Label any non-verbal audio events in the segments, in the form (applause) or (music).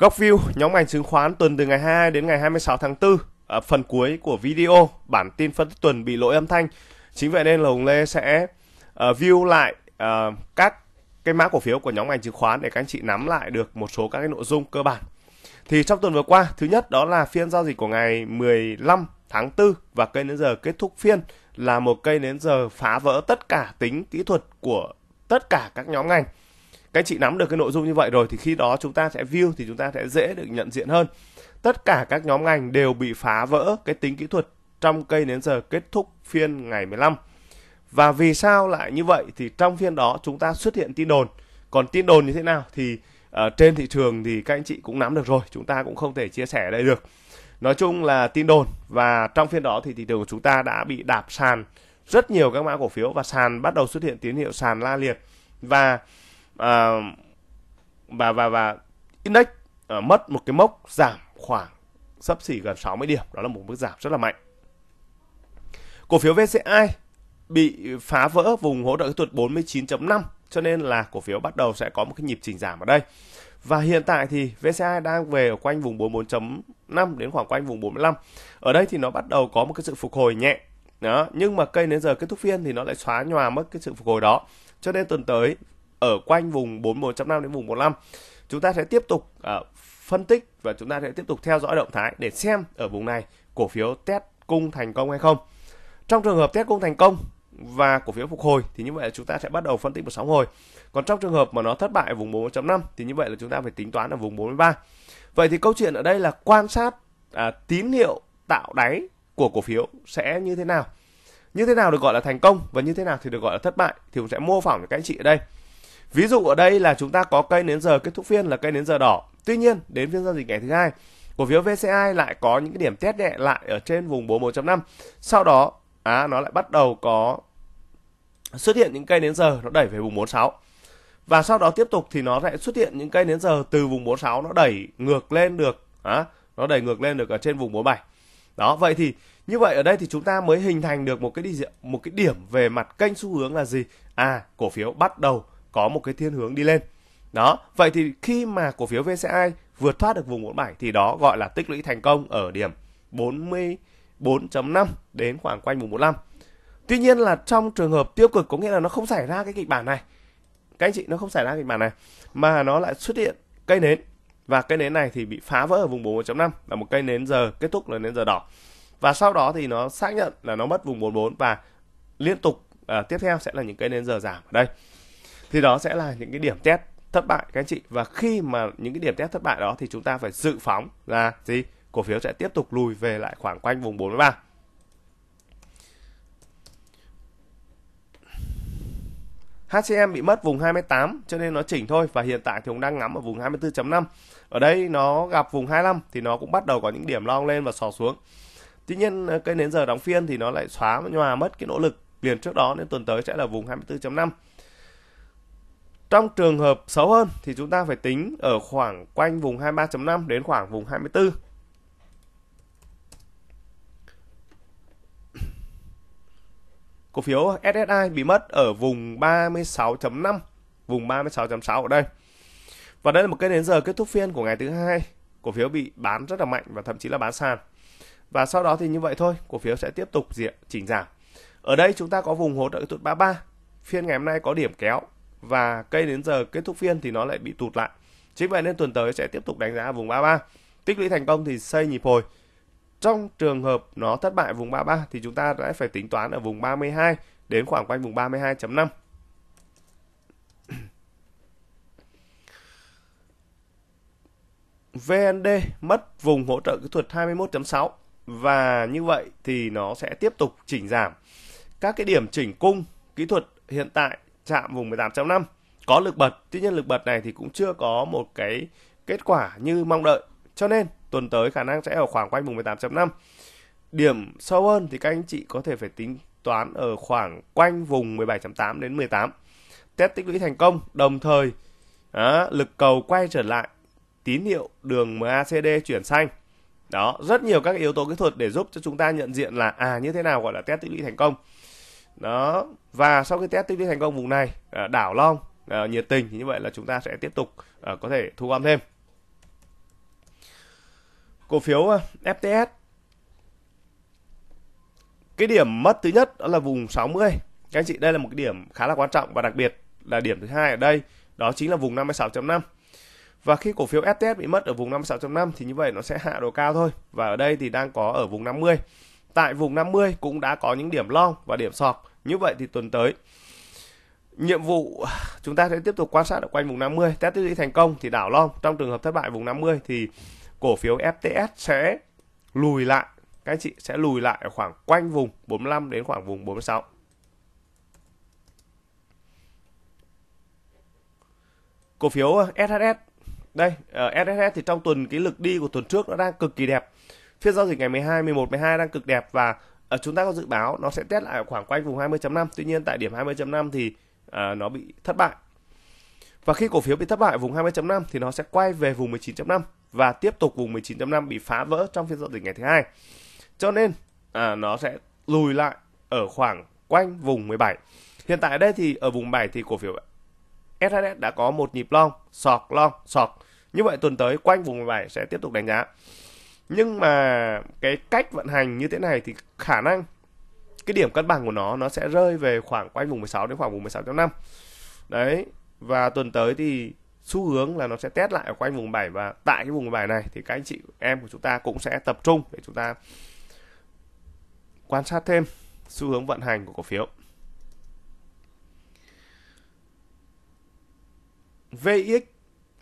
Góc view nhóm ngành chứng khoán tuần từ ngày 22 đến ngày 26 tháng 4. ở phần cuối của video bản tin phân tích tuần bị lỗi âm thanh. Chính vậy nên là Hùng Lê sẽ uh, view lại uh, các cái mã cổ phiếu của nhóm ngành chứng khoán để các anh chị nắm lại được một số các cái nội dung cơ bản. Thì trong tuần vừa qua, thứ nhất đó là phiên giao dịch của ngày 15 tháng 4 và cây nến giờ kết thúc phiên là một cây nến giờ phá vỡ tất cả tính kỹ thuật của tất cả các nhóm ngành các chị nắm được cái nội dung như vậy rồi thì khi đó chúng ta sẽ view thì chúng ta sẽ dễ được nhận diện hơn tất cả các nhóm ngành đều bị phá vỡ cái tính kỹ thuật trong cây đến giờ kết thúc phiên ngày 15 và vì sao lại như vậy thì trong phiên đó chúng ta xuất hiện tin đồn còn tin đồn như thế nào thì ở ờ, trên thị trường thì các anh chị cũng nắm được rồi chúng ta cũng không thể chia sẻ đây được nói chung là tin đồn và trong phiên đó thì thị trường của chúng ta đã bị đạp sàn rất nhiều các mã cổ phiếu và sàn bắt đầu xuất hiện tín hiệu sàn la liệt và À, và và và index à, mất một cái mốc giảm khoảng sấp xỉ gần 60 điểm đó là một mức giảm rất là mạnh cổ phiếu VCI bị phá vỡ vùng hỗ trợ kỹ thuật 49.5 cho nên là cổ phiếu bắt đầu sẽ có một cái nhịp chỉnh giảm ở đây và hiện tại thì VCI đang về ở quanh vùng 44.5 đến khoảng quanh vùng 45 ở đây thì nó bắt đầu có một cái sự phục hồi nhẹ đó nhưng mà cây đến giờ kết thúc phiên thì nó lại xóa nhòa mất cái sự phục hồi đó cho nên tuần tới ở quanh vùng 41.5 đến vùng 45 chúng ta sẽ tiếp tục uh, phân tích và chúng ta sẽ tiếp tục theo dõi động thái để xem ở vùng này cổ phiếu test cung thành công hay không trong trường hợp test cung thành công và cổ phiếu phục hồi thì như vậy là chúng ta sẽ bắt đầu phân tích một sóng hồi còn trong trường hợp mà nó thất bại ở vùng 41 5 thì như vậy là chúng ta phải tính toán ở vùng 43 vậy thì câu chuyện ở đây là quan sát à, tín hiệu tạo đáy của cổ phiếu sẽ như thế nào như thế nào được gọi là thành công và như thế nào thì được gọi là thất bại thì cũng sẽ mô phỏng các anh chị ở đây Ví dụ ở đây là chúng ta có cây nến giờ kết thúc phiên là cây nến giờ đỏ. Tuy nhiên, đến phiên giao dịch ngày thứ hai, cổ phiếu VCI lại có những cái điểm test nhẹ lại ở trên vùng 41.5. Sau đó, á à, nó lại bắt đầu có xuất hiện những cây nến giờ nó đẩy về vùng 46. Và sau đó tiếp tục thì nó lại xuất hiện những cây nến giờ từ vùng 46 nó đẩy ngược lên được á, à, nó đẩy ngược lên được ở trên vùng 47. Đó, vậy thì như vậy ở đây thì chúng ta mới hình thành được một cái đi một cái điểm về mặt kênh xu hướng là gì? À, cổ phiếu bắt đầu có một cái thiên hướng đi lên đó vậy thì khi mà cổ phiếu VCI vượt thoát được vùng 47 thì đó gọi là tích lũy thành công ở điểm 44.5 đến khoảng quanh vùng 45 tuy nhiên là trong trường hợp tiêu cực có nghĩa là nó không xảy ra cái kịch bản này các anh chị nó không xảy ra kịch bản này mà nó lại xuất hiện cây nến và cây nến này thì bị phá vỡ ở vùng 41.5 là một cây nến giờ kết thúc là nến giờ đỏ và sau đó thì nó xác nhận là nó mất vùng 44 và liên tục à, tiếp theo sẽ là những cây nến giờ giảm ở đây thì đó sẽ là những cái điểm test thất bại các anh chị và khi mà những cái điểm test thất bại đó thì chúng ta phải dự phóng là gì cổ phiếu sẽ tiếp tục lùi về lại khoảng quanh vùng 43 HCM bị mất vùng 28 cho nên nó chỉnh thôi và hiện tại thì cũng đang ngắm ở vùng 24.5. Ở đây nó gặp vùng 25 thì nó cũng bắt đầu có những điểm long lên và sò xuống. Tuy nhiên ờ, cái đến giờ đóng phiên thì nó lại xóa nhòa mất cái nỗ lực liền trước đó nên tuần tới sẽ là vùng 24.5. Trong trường hợp xấu hơn thì chúng ta phải tính ở khoảng quanh vùng 23.5 đến khoảng vùng 24. Cổ phiếu SSI bị mất ở vùng 36.5, vùng 36.6 ở đây. Và đây là một cái đến giờ kết thúc phiên của ngày thứ hai, cổ phiếu bị bán rất là mạnh và thậm chí là bán sàn. Và sau đó thì như vậy thôi, cổ phiếu sẽ tiếp tục diện chỉnh giảm. Ở đây chúng ta có vùng hỗ trợ kỹ tụt 33. Phiên ngày hôm nay có điểm kéo và cây đến giờ kết thúc phiên thì nó lại bị tụt lại. Chính vậy nên tuần tới sẽ tiếp tục đánh giá vùng 33. Tích lũy thành công thì xây nhịp hồi. Trong trường hợp nó thất bại vùng 33 thì chúng ta sẽ phải tính toán ở vùng 32 đến khoảng quanh vùng 32.5. (coughs) VND mất vùng hỗ trợ kỹ thuật 21.6 và như vậy thì nó sẽ tiếp tục chỉnh giảm. Các cái điểm chỉnh cung kỹ thuật hiện tại chạm vùng 18.5 có lực bật tuy nhiên lực bật này thì cũng chưa có một cái kết quả như mong đợi cho nên tuần tới khả năng sẽ ở khoảng quanh vùng 18.5 điểm sâu hơn thì các anh chị có thể phải tính toán ở khoảng quanh vùng 17.8 đến 18 test tích lũy thành công đồng thời đó, lực cầu quay trở lại tín hiệu đường MACD chuyển xanh đó rất nhiều các yếu tố kỹ thuật để giúp cho chúng ta nhận diện là à như thế nào gọi là test tích lũy thành công đó và sau khi test tích lũy thành công vùng này à, đảo long à, nhiệt tình thì như vậy là chúng ta sẽ tiếp tục à, có thể thu gom thêm cổ phiếu FTS cái điểm mất thứ nhất đó là vùng 60 các anh chị đây là một cái điểm khá là quan trọng và đặc biệt là điểm thứ hai ở đây đó chính là vùng 56.5 và khi cổ phiếu FTS bị mất ở vùng 56.5 thì như vậy nó sẽ hạ độ cao thôi và ở đây thì đang có ở vùng 50 tại vùng 50 cũng đã có những điểm long và điểm sọc như vậy thì tuần tới nhiệm vụ chúng ta sẽ tiếp tục quan sát ở quanh vùng 50 test tích lũy thành công thì đảo long trong trường hợp thất bại vùng 50 thì cổ phiếu FTS sẽ lùi lại các anh chị sẽ lùi lại ở khoảng quanh vùng 45 đến khoảng vùng 46 cổ phiếu SHS ờ, đây uh, ờ, SHS thì trong tuần cái lực đi của tuần trước nó đang cực kỳ đẹp phiên giao dịch ngày 12 11 12 đang cực đẹp và à, chúng ta có dự báo nó sẽ test lại khoảng quanh vùng 20.5 tuy nhiên tại điểm 20.5 thì à, nó bị thất bại và khi cổ phiếu bị thất bại vùng 20.5 thì nó sẽ quay về vùng 19.5 và tiếp tục vùng 19.5 bị phá vỡ trong phiên giao dịch ngày thứ hai cho nên à, nó sẽ lùi lại ở khoảng quanh vùng 17 hiện tại đây thì ở vùng 7 thì cổ phiếu SHS đã có một nhịp long sọt long sọt như vậy tuần tới quanh vùng 17 sẽ tiếp tục đánh giá nhưng mà cái cách vận hành như thế này thì khả năng cái điểm cân bằng của nó nó sẽ rơi về khoảng quanh vùng 16 đến khoảng vùng 16.5 đấy và tuần tới thì xu hướng là nó sẽ test lại ở quanh vùng 7 và tại cái vùng 7 này thì các anh chị em của chúng ta cũng sẽ tập trung để chúng ta quan sát thêm xu hướng vận hành của cổ phiếu. VX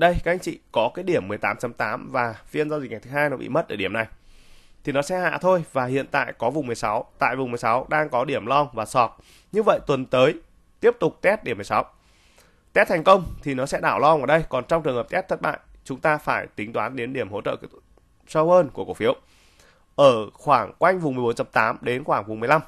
đây các anh chị có cái điểm 18.8 và phiên giao dịch ngày thứ hai nó bị mất ở điểm này thì nó sẽ hạ thôi và hiện tại có vùng 16 tại vùng 16 đang có điểm long và sọt như vậy tuần tới tiếp tục test điểm 16 test thành công thì nó sẽ đảo long ở đây còn trong trường hợp test thất bại chúng ta phải tính toán đến điểm hỗ trợ sâu hơn của cổ phiếu ở khoảng quanh vùng 14.8 đến khoảng vùng 15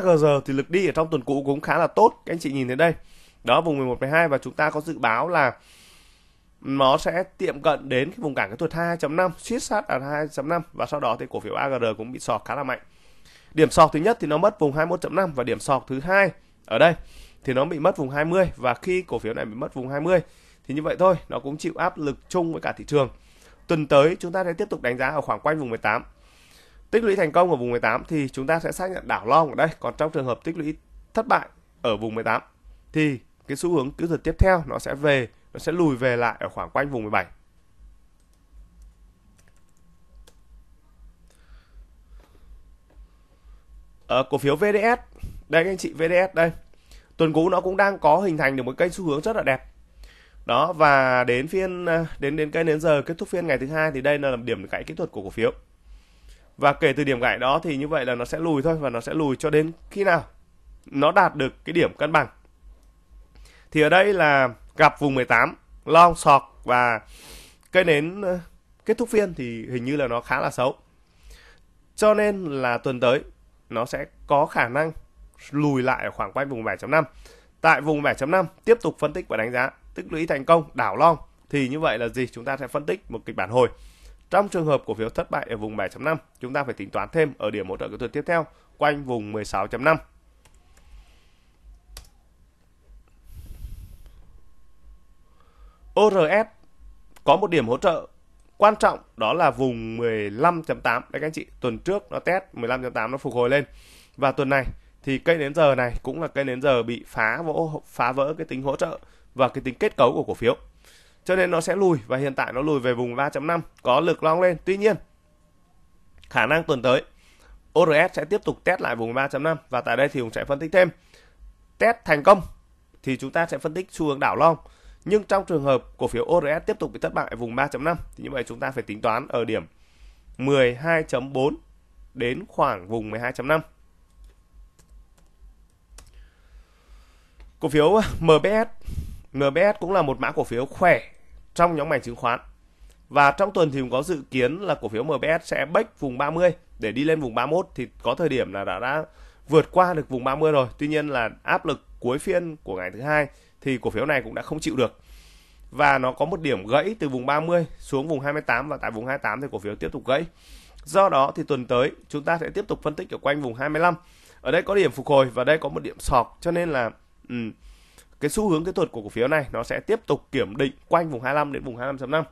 AGR thì lực đi ở trong tuần cũ cũng khá là tốt các anh chị nhìn thấy đây đó vùng 11 12 và chúng ta có dự báo là nó sẽ tiệm cận đến cái vùng cản kỹ thuật 2.5 siết sát ở 2.5 và sau đó thì cổ phiếu AGR cũng bị sọt khá là mạnh điểm sọt thứ nhất thì nó mất vùng 21.5 và điểm sọt thứ hai ở đây thì nó bị mất vùng 20 và khi cổ phiếu này bị mất vùng 20 thì như vậy thôi nó cũng chịu áp lực chung với cả thị trường tuần tới chúng ta sẽ tiếp tục đánh giá ở khoảng quanh vùng 18 tích lũy thành công ở vùng 18 thì chúng ta sẽ xác nhận đảo long ở đây còn trong trường hợp tích lũy thất bại ở vùng 18 thì cái xu hướng kỹ thuật tiếp theo nó sẽ về nó sẽ lùi về lại ở khoảng quanh vùng 17 ở ờ, cổ phiếu VDS đây các anh chị VDS đây tuần cũ nó cũng đang có hình thành được một cây xu hướng rất là đẹp đó và đến phiên ờ, đến đến cây đến giờ kết thúc phiên ngày thứ hai thì đây là điểm cãi kỹ thuật của cổ phiếu và kể từ điểm gãy đó thì như vậy là nó sẽ lùi thôi và nó sẽ lùi cho đến khi nào nó đạt được cái điểm cân bằng thì ở đây là gặp vùng 18 long sọt và cây nến kết thúc phiên thì hình như là nó khá là xấu cho nên là tuần tới nó sẽ có khả năng lùi lại ở khoảng quanh vùng 7.5 tại vùng 7.5 tiếp tục phân tích và đánh giá tích lũy thành công đảo long thì như vậy là gì chúng ta sẽ phân tích một kịch bản hồi trong trường hợp cổ phiếu thất bại ở vùng 7.5, chúng ta phải tính toán thêm ở điểm hỗ trợ kỹ thuật tiếp theo quanh vùng 16.5. ORS có một điểm hỗ trợ quan trọng đó là vùng 15.8 đấy các anh chị tuần trước nó test 15.8 nó phục hồi lên và tuần này thì cây nến giờ này cũng là cây nến giờ bị phá vỡ phá vỡ cái tính hỗ trợ và cái tính kết cấu của cổ phiếu cho nên nó sẽ lùi và hiện tại nó lùi về vùng 3.5 có lực long lên tuy nhiên khả năng tuần tới ORS sẽ tiếp tục test lại vùng 3.5 và tại đây thì Hùng sẽ phân tích thêm test thành công thì chúng ta sẽ phân tích xu hướng đảo long nhưng trong trường hợp cổ phiếu ORS tiếp tục bị thất bại vùng 3.5 thì như vậy chúng ta phải tính toán ở điểm 12.4 đến khoảng vùng 12.5 cổ phiếu MBS MBS cũng là một mã cổ phiếu khỏe trong nhóm ngành chứng khoán. Và trong tuần thì cũng có dự kiến là cổ phiếu MBS sẽ bách vùng 30 để đi lên vùng 31 thì có thời điểm là đã đã vượt qua được vùng 30 rồi. Tuy nhiên là áp lực cuối phiên của ngày thứ hai thì cổ phiếu này cũng đã không chịu được. Và nó có một điểm gãy từ vùng 30 xuống vùng 28 và tại vùng 28 thì cổ phiếu tiếp tục gãy. Do đó thì tuần tới chúng ta sẽ tiếp tục phân tích ở quanh vùng 25. Ở đây có điểm phục hồi và đây có một điểm sọc cho nên là ừ, cái xu hướng kỹ thuật của cổ phiếu này nó sẽ tiếp tục kiểm định quanh vùng 25 đến vùng 25.5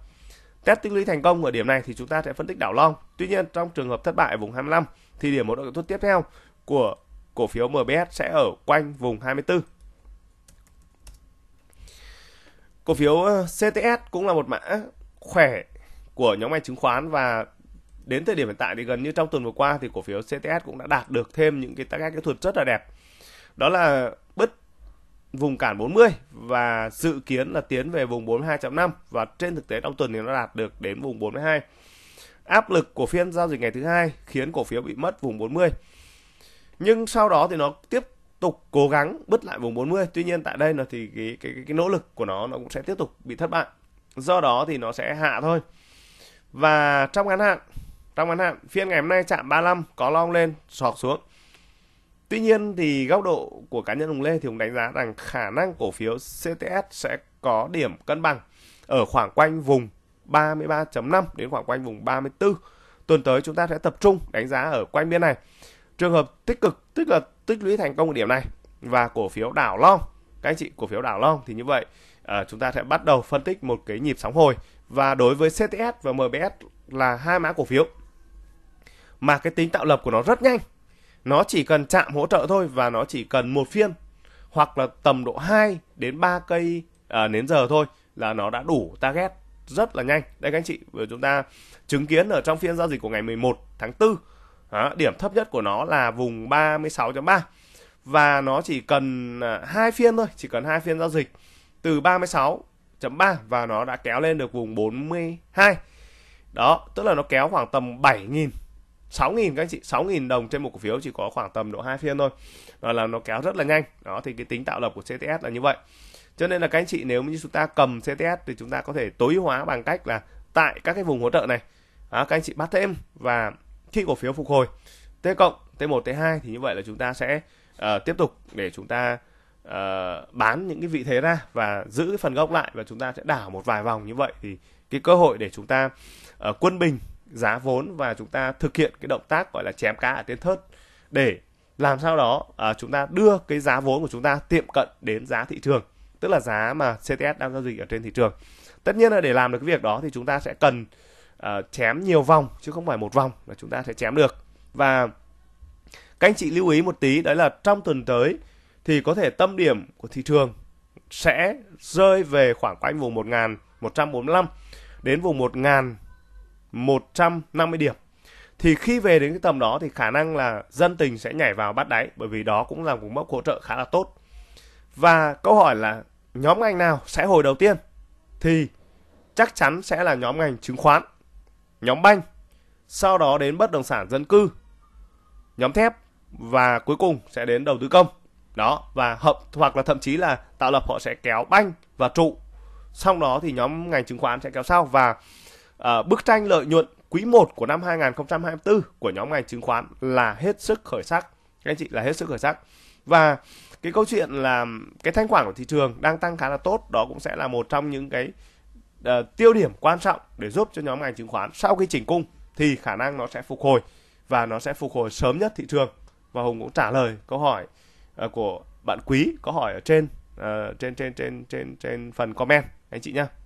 test tích lũy thành công ở điểm này thì chúng ta sẽ phân tích đảo long tuy nhiên trong trường hợp thất bại ở vùng 25 thì điểm hỗ trợ kỹ thuật tiếp theo của cổ phiếu MBS sẽ ở quanh vùng 24 cổ phiếu ờ, CTS cũng là một mã khỏe của nhóm ngành chứng khoán và đến thời điểm hiện tại thì gần như trong tuần vừa qua thì cổ phiếu CTS cũng đã đạt được thêm những cái các kỹ thuật rất là đẹp đó là vùng cản 40 và dự kiến là tiến về vùng 42.5 và trên thực tế trong tuần thì nó đạt được đến vùng 42. Áp lực của phiên giao dịch ngày thứ hai khiến cổ phiếu bị mất vùng 40. Nhưng sau đó thì nó tiếp tục cố gắng bứt lại vùng 40. Tuy nhiên tại đây là thì cái, cái cái cái nỗ lực của nó nó cũng sẽ tiếp tục bị thất bại. Do đó thì nó sẽ hạ thôi. Và trong ngắn hạn, trong ngắn hạn phiên ngày hôm nay chạm 35 có long lên sọt xuống Tuy nhiên thì góc độ của cá nhân ông Lê thì ông đánh giá rằng khả năng cổ phiếu CTS sẽ có điểm cân bằng ở khoảng quanh vùng 33.5 đến khoảng quanh vùng 34. Tuần tới chúng ta sẽ tập trung đánh giá ở quanh biên này. Trường hợp tích cực tức là tích lũy thành công ở điểm này và cổ phiếu đảo long. Các anh chị cổ phiếu đảo long thì như vậy à, chúng ta sẽ bắt đầu phân tích một cái nhịp sóng hồi và đối với CTS và MBS là hai mã cổ phiếu mà cái tính tạo lập của nó rất nhanh nó chỉ cần chạm hỗ trợ thôi và nó chỉ cần một phiên hoặc là tầm độ 2 đến 3 cây à, nến giờ thôi là nó đã đủ target rất là nhanh. Đây các anh chị, vừa chúng ta chứng kiến ở trong phiên giao dịch của ngày 11 tháng 4. Đó, điểm thấp nhất của nó là vùng 36.3 và nó chỉ cần à, hai phiên thôi, chỉ cần hai phiên giao dịch từ 36.3 và nó đã kéo lên được vùng 42. Đó, tức là nó kéo khoảng tầm 7.000 6.000 các anh chị 6.000 đồng trên một cổ phiếu chỉ có khoảng tầm độ 2 phiên thôi đó ờ, là nó kéo rất là nhanh đó thì cái tính tạo lập của CTS là như vậy cho nên là các anh chị nếu như chúng ta cầm CTS thì chúng ta có thể tối hóa bằng cách là tại các cái vùng hỗ trợ này đó, các anh chị bắt thêm và khi cổ phiếu phục hồi T cộng T1 T2 thì như vậy là chúng ta sẽ uh, tiếp tục để chúng ta uh, bán những cái vị thế ra và giữ cái phần gốc lại và chúng ta sẽ đảo một vài vòng như vậy thì cái cơ hội để chúng ta uh, quân bình giá vốn và chúng ta thực hiện cái động tác gọi là chém cá ở trên thớt để làm sao đó à, chúng ta đưa cái giá vốn của chúng ta tiệm cận đến giá thị trường tức là giá mà CTS đang giao dịch ở trên thị trường tất nhiên là để làm được cái việc đó thì chúng ta sẽ cần uh, chém nhiều vòng chứ không phải một vòng là chúng ta sẽ chém được và các anh chị lưu ý một tí đấy là trong tuần tới thì có thể tâm điểm của thị trường sẽ rơi về khoảng quanh vùng 1145 đến vùng 1000 150 điểm thì khi về đến cái tầm đó thì khả năng là dân tình sẽ nhảy vào bắt đáy bởi vì đó cũng là một mốc hỗ trợ khá là tốt và câu hỏi là nhóm ngành nào sẽ hồi đầu tiên thì chắc chắn sẽ là nhóm ngành chứng khoán nhóm banh sau đó đến bất động sản dân cư nhóm thép và cuối cùng sẽ đến đầu tư công đó và hợp hoặc là thậm chí là tạo lập họ sẽ kéo banh và trụ sau đó thì nhóm ngành chứng khoán sẽ kéo sau và Ờ, bức tranh lợi nhuận quý 1 của năm 2024 của nhóm ngành chứng khoán là hết sức khởi sắc. Các anh chị là hết sức khởi sắc. Và cái câu chuyện là cái thanh khoản của thị trường đang tăng khá là tốt, đó cũng sẽ là một trong những cái uh, tiêu điểm quan trọng để giúp cho nhóm ngành chứng khoán sau khi chỉnh cung thì khả năng nó sẽ phục hồi và nó sẽ phục hồi sớm nhất thị trường. Và Hùng cũng trả lời câu hỏi uh, của bạn Quý có hỏi ở trên uh, trên trên trên trên trên phần comment anh chị nhá